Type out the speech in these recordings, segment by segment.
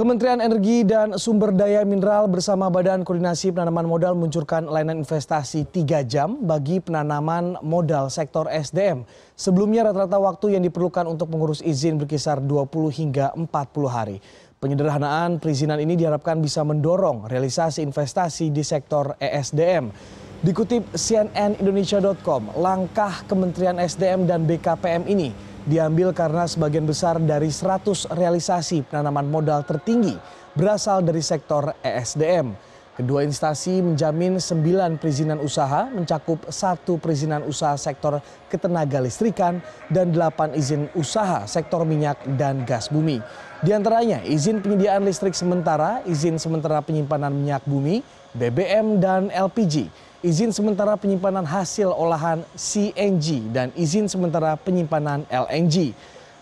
Kementerian Energi dan Sumber Daya Mineral bersama Badan Koordinasi Penanaman Modal meluncurkan layanan investasi 3 jam bagi penanaman modal sektor SDM. Sebelumnya rata-rata waktu yang diperlukan untuk mengurus izin berkisar 20 hingga 40 hari. Penyederhanaan perizinan ini diharapkan bisa mendorong realisasi investasi di sektor ESDM. Dikutip CNN Indonesia.com, langkah Kementerian SDM dan BKPM ini diambil karena sebagian besar dari 100 realisasi penanaman modal tertinggi berasal dari sektor ESDM. Kedua instansi menjamin 9 perizinan usaha mencakup satu perizinan usaha sektor ketenaga listrikan dan 8 izin usaha sektor minyak dan gas bumi. Di antaranya izin penyediaan listrik sementara, izin sementara penyimpanan minyak bumi, BBM dan LPG izin sementara penyimpanan hasil olahan CNG dan izin sementara penyimpanan LNG.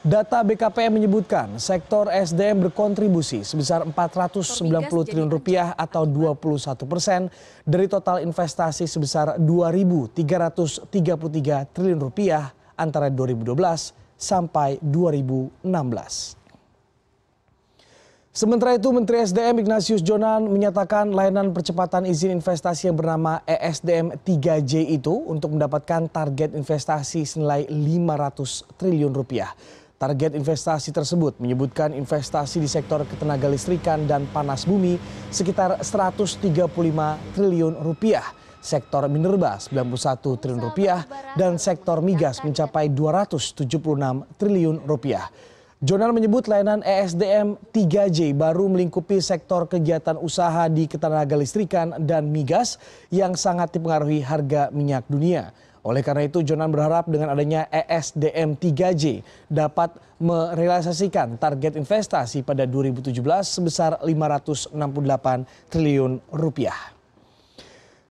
Data BKPM menyebutkan sektor SDM berkontribusi sebesar 490 triliun rupiah atau 21 persen dari total investasi sebesar 2.333 triliun rupiah antara 2012 sampai 2016. Sementara itu, Menteri SDM Ignatius Jonan menyatakan layanan percepatan izin investasi yang bernama ESDM 3J itu untuk mendapatkan target investasi senilai 500 triliun rupiah. Target investasi tersebut menyebutkan investasi di sektor ketenaga listrikan dan panas bumi sekitar 135 triliun rupiah, sektor minerba 91 triliun rupiah, dan sektor migas mencapai 276 triliun rupiah. Jurnal menyebut layanan ESDM 3J baru melingkupi sektor kegiatan usaha di ketenaga listrikan dan migas yang sangat dipengaruhi harga minyak dunia. Oleh karena itu, Jonan berharap dengan adanya ESDM 3J dapat merealisasikan target investasi pada 2017 sebesar 568 triliun rupiah.